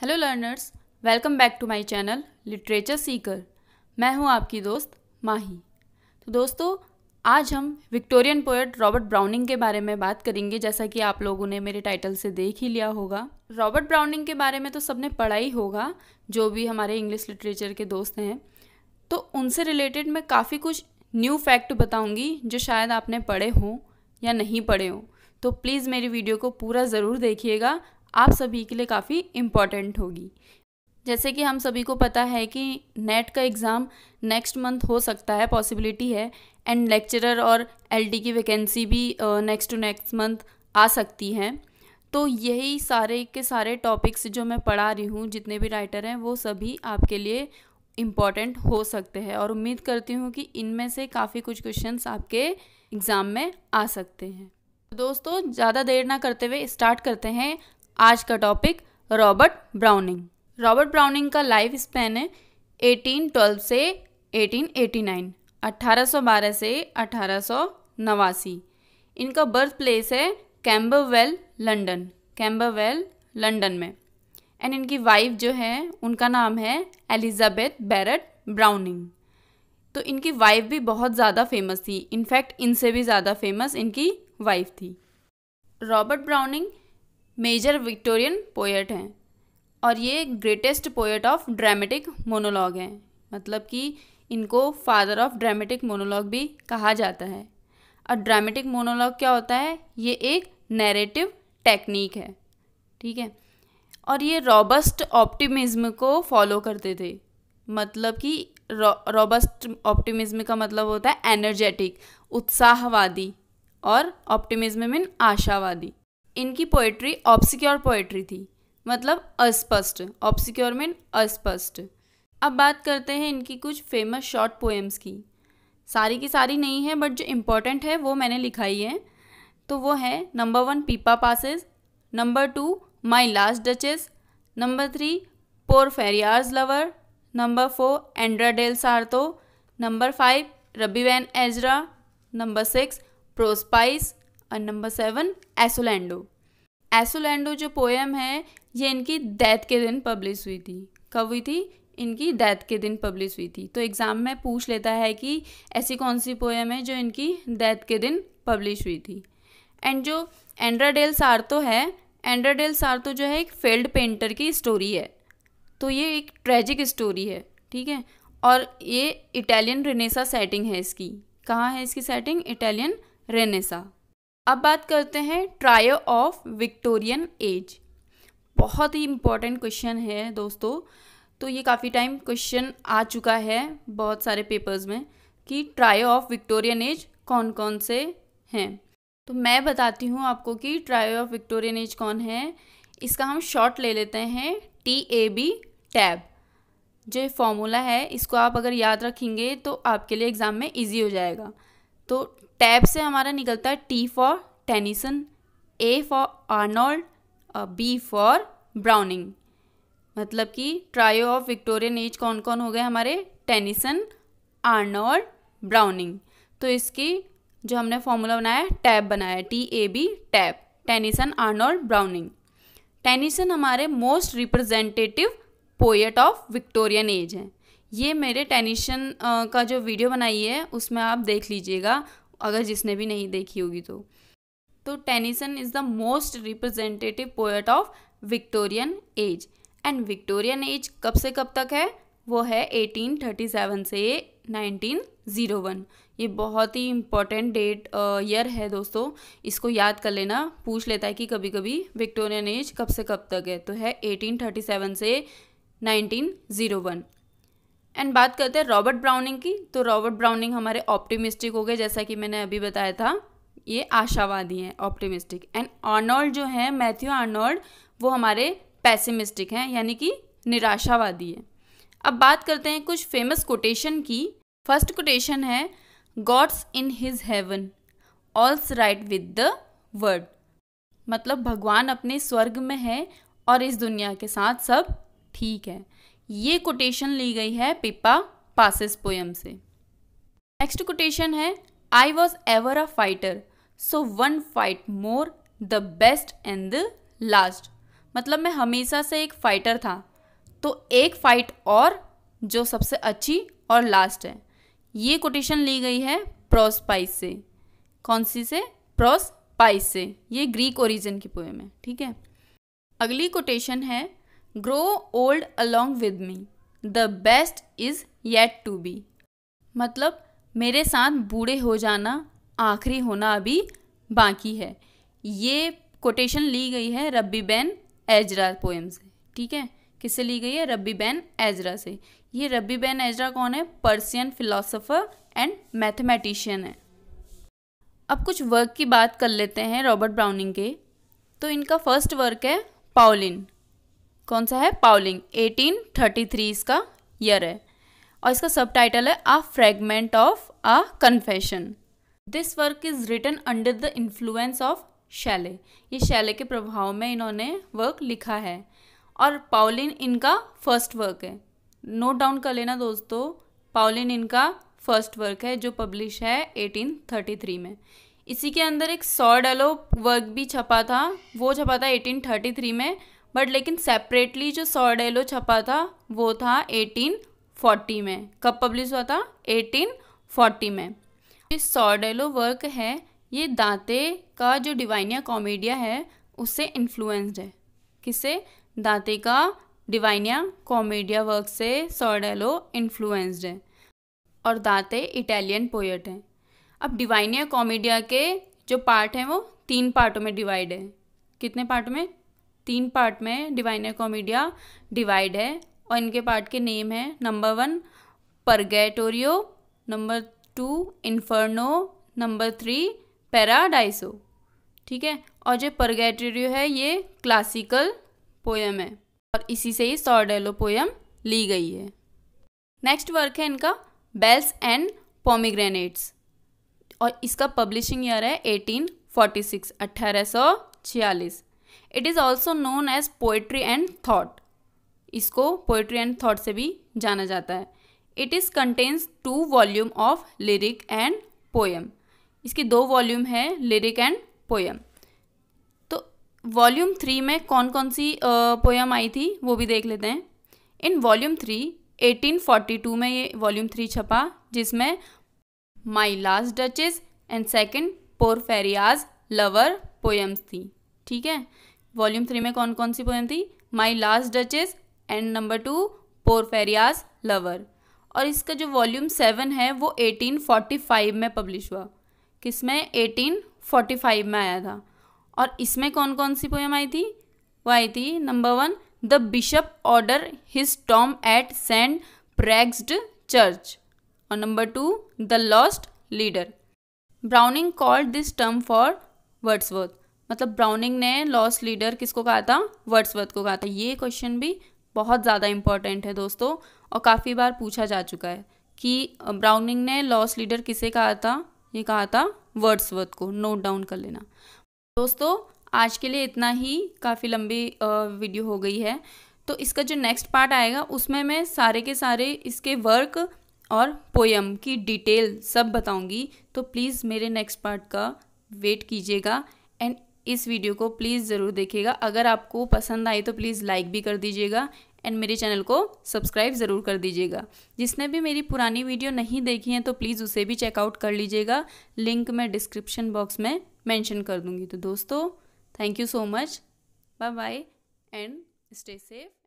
hello learners welcome back to my channel literature seeker मैं हूं आपकी दोस्त माही तो दोस्तों आज हम विक्टोरियन पोएट रॉबर्ट ब्राउनिंग के बारे में बात करेंगे जैसा कि आप लोगों ने मेरे टाइटल से देख ही लिया होगा रॉबर्ट ब्राउनिंग के बारे में तो सबने पढ़ा ही होगा जो भी हमारे इंग्लिश लिटरेचर के दोस्त हैं तो उनसे रिलेटेड मैं काफ़ी कुछ न्यू फैक्ट बताऊंगी जो शायद आपने पढ़े हों या नहीं पढ़े हों तो प्लीज़ मेरी वीडियो को पूरा ज़रूर देखिएगा आप सभी के लिए काफ़ी इम्पॉर्टेंट होगी जैसे कि हम सभी को पता है कि नेट का एग्ज़ाम नेक्स्ट मंथ हो सकता है पॉसिबिलिटी है एंड लेक्चरर और एलडी की वैकेंसी भी नेक्स्ट टू नेक्स्ट मंथ आ सकती है तो यही सारे के सारे टॉपिक्स जो मैं पढ़ा रही हूँ जितने भी राइटर हैं वो सभी आपके लिए इम्पॉर्टेंट हो सकते हैं और उम्मीद करती हूँ कि इनमें से काफ़ी कुछ क्वेश्चन आपके एग्ज़ाम में आ सकते हैं दोस्तों ज़्यादा देर ना करते हुए स्टार्ट करते हैं आज का topic Robert Browning Robert Browning का लाइफ स्पैन है 1812 से 1889, 1812 से अठारह इनका बर्थ प्लेस है कैम्बरवेल लंदन कैम्बरवेल लंदन में एंड इनकी वाइफ जो है उनका नाम है एलिजाबेथ बैरट ब्राउनिंग तो इनकी वाइफ भी बहुत ज़्यादा फेमस थी इनफैक्ट इनसे भी ज़्यादा फेमस इनकी वाइफ थी Robert Browning major Victorian poet हैं और ये greatest poet of dramatic monologue हैं मतलब कि इनको फादर ऑफ ड्रामेटिक मोनोलॉग भी कहा जाता है और ड्रामेटिक मोनोलॉग क्या होता है ये एक नैरेटिव टेक्निक है ठीक है और ये रॉबस्ट ऑप्टिमिज्म को फॉलो करते थे मतलब कि रॉबस्ट ऑप्टिमिज्म का मतलब होता है एनर्जेटिक उत्साहवादी और ऑप्टिमिज्म मीन आशावादी इनकी पोएट्री ऑब्सिक्योर पोइट्री थी मतलब अस्पष्ट ऑब्सिक्योर मीन अस्पष्ट अब बात करते हैं इनकी कुछ फेमस शॉर्ट पोएम्स की सारी की सारी नहीं है बट जो इम्पोर्टेंट है वो मैंने लिखाई है तो वो है number one Pippa Passes number two my last duchess number three Porphyria's lover number four Andrea del Sarto number five Rabbi Ben Ezra number six Prospice और नंबर सेवन एसोलैंडो एसोलैंडो जो पोएम है ये इनकी डेथ के दिन publish हुई थी कब हुई थी इनकी डेथ के दिन पब्लिश हुई थी तो एग्ज़ाम में पूछ लेता है कि ऐसी कौन सी पोएम है जो इनकी डेथ के दिन पब्लिश हुई थी एंड जो एंड्राडेल सार्तो है एंड्राडेल सार्तो जो है एक फेल्ड पेंटर की स्टोरी है तो ये एक ट्रेजिक स्टोरी है ठीक है और ये इटालियन रेनेसा सेटिंग है इसकी कहाँ है इसकी सेटिंग इटालियन रेनेसा अब बात करते हैं ट्रायो ऑफ विक्टोरियन एज बहुत ही इम्पॉर्टेंट क्वेश्चन है दोस्तों तो ये काफ़ी टाइम क्वेश्चन आ चुका है बहुत सारे पेपर्स में कि ट्रायो ऑफ विक्टोरियन एज कौन कौन से हैं तो मैं बताती हूँ आपको कि ट्रायो ऑफ विक्टोरियन एज कौन है इसका हम शॉर्ट ले लेते हैं टी ए बी टैब जो फॉर्मूला है इसको आप अगर याद रखेंगे तो आपके लिए एग्ज़ाम में ईजी हो जाएगा तो टैब से हमारा निकलता है T for Tennyson A for Arnold और बी फॉर ब्राउनिंग मतलब कि ट्रायो ऑफ विक्टोरियन एज कौन कौन हो गए हमारे टेनिसन आर्नोल्ड ब्राउनिंग तो इसकी जो हमने फॉर्मूला बनाया टैब बनाया T A B tab Tennyson Arnold Browning Tennyson हमारे most representative poet of Victorian age हैं ये मेरे टेनिशन का जो वीडियो बनाई है उसमें आप देख लीजिएगा अगर जिसने भी नहीं देखी होगी तो तो Tennyson is the most representative poet of Victorian age and Victorian age कब से कब तक है वो है 1837 से 1901 ये बहुत ही इम्पोर्टेंट डेट ईयर है दोस्तों इसको याद कर लेना पूछ लेता है कि कभी कभी विक्टोरियन एज कब से कब तक है तो है 1837 से 1901 एंड बात करते हैं रॉबर्ट ब्राउनिंग की तो रॉबर्ट ब्राउनिंग हमारे ऑप्टिमिस्टिक हो गए जैसा कि मैंने अभी बताया था ये आशावादी हैं ऑप्टिमिस्टिक एंड आर्नोल्ड जो हैं मैथ्यू आर्नोल्ड वो हमारे पैसिमिस्टिक हैं यानी कि निराशावादी है अब बात करते हैं कुछ फेमस कोटेशन की फर्स्ट कोटेशन है God's in his heaven all's right with the world मतलब भगवान अपने स्वर्ग में है और इस दुनिया के साथ सब ठीक है ये कोटेशन ली गई है पिपा पासिस पोयम से नेक्स्ट कोटेशन है I was ever a fighter so one fight more the best and the last मतलब मैं हमेशा से एक फाइटर था तो एक फाइट और जो सबसे अच्छी और लास्ट है ये कोटेशन ली गई है प्रोस पाइस से कौन सी से प्रोस पाइस से ये ग्रीक ओरिजिन की पोएम है ठीक है अगली कोटेशन है grow old along with me the best is yet to be मतलब मेरे साथ बूढ़े हो जाना आखिरी होना अभी बाकी है ये कोटेशन ली गई है रब्बी बैन एजरा पोएम से ठीक है किससे ली गई है रब्बी बैन एजरा से ये रब्बी बैन एजरा कौन है पर्सियन फिलोसोफर एंड मैथमेटिशियन है अब कुछ वर्क की बात कर लेते हैं रॉबर्ट ब्राउनिंग के तो इनका फर्स्ट वर्क है पाओलिन कौन सा है पाउलिंग 1833 इसका ईयर है और इसका सब टाइटल है a fragment of a confession this work is written under the influence of Shelley ये शैले के प्रभाव में इन्होंने वर्क लिखा है और पाउलिन इनका फर्स्ट वर्क है नोट डाउन कर लेना दोस्तों पाउलिन इनका फर्स्ट वर्क है जो पब्लिश है 1833 में इसी के अंदर एक सॉ डेलो वर्क भी छपा था वो छपा था 1833 में बट लेकिन सेपरेटली जो सॉर्डेलो छपा था वो था 1840 में कब पब्लिश हुआ था 1840 में इस सॉर्डेलो वर्क है ये दांते का जो डिवाइनिया कॉमेडिया है उससे इन्फ्लुएंस्ड है किसे दांते का डिवाइनिया कॉमेडिया वर्क से सॉर्डेलो इन्फ्लुएंस्ड है और दांते इटालियन पोएट हैं अब डिवाइनिया कॉमेडिया के जो पार्ट हैं वो तीन पार्टों में डिवाइड है कितने पार्टों में तीन पार्ट में डिवाइनर कॉमेडिया डिवाइड है और इनके पार्ट के नेम है number one Purgatorio number two Inferno number three Paradiso ठीक है और जो परगेटोरियो है ये क्लासिकल पोयम है और इसी से ही सॉर्डेलो पोयम ली गई है नेक्स्ट वर्क है इनका बेल्स एंड पोमीग्रेनेट्स और इसका पब्लिशिंग ईयर है एटीन 1846 सिक्स अट्ठारह सौ छियालीस it is also known as poetry and thought इसको पोइट्री एंड थाट से भी जाना जाता है it is contains two volume of lyric and poem इसकी दो वॉल्यूम है लिरिक एंड पोएम तो वॉल्यूम थ्री में कौन कौन सी पोएम आई थी वो भी देख लेते हैं इन वॉल्यूम थ्री 1842 में ये वॉल्यूम थ्री छपा जिसमें my last duchess and second Porphyria's lover poems थी ठीक है वॉल्यूम थ्री में कौन कौन सी पोएम थी my last duchess and number two Porphyria's lover और इसका जो वॉल्यूम सेवन है वो 1845 में पब्लिश हुआ किसमें 1845 में आया था और इसमें कौन कौन सी पोएम आई थी वो आई थी number one the bishop orders his tomb at Saint Praxed's church और number two the lost leader Browning called this term for Wordsworth मतलब ब्राउनिंग ने लॉस लीडर किसको कहा था वर्ड्सवर्थ को कहा था ये क्वेश्चन भी बहुत ज़्यादा इंपॉर्टेंट है दोस्तों और काफ़ी बार पूछा जा चुका है कि ब्राउनिंग ने लॉस लीडर किसे कहा था ये कहा था वर्ड्सवर्थ को नोट डाउन कर लेना दोस्तों आज के लिए इतना ही काफ़ी लंबी वीडियो हो गई है तो इसका जो नेक्स्ट पार्ट आएगा उसमें मैं सारे के सारे इसके वर्क और पोयम की डिटेल सब बताऊंगी तो प्लीज़ मेरे नेक्स्ट पार्ट का वेट कीजिएगा इस वीडियो को प्लीज़ ज़रूर देखिएगा अगर आपको पसंद आए तो प्लीज़ लाइक भी कर दीजिएगा एंड मेरे चैनल को सब्सक्राइब ज़रूर कर दीजिएगा जिसने भी मेरी पुरानी वीडियो नहीं देखी है तो प्लीज़ उसे भी चेकआउट कर लीजिएगा लिंक मैं डिस्क्रिप्शन बॉक्स में मैंशन कर दूंगी तो दोस्तों thank you so much bye bye and stay safe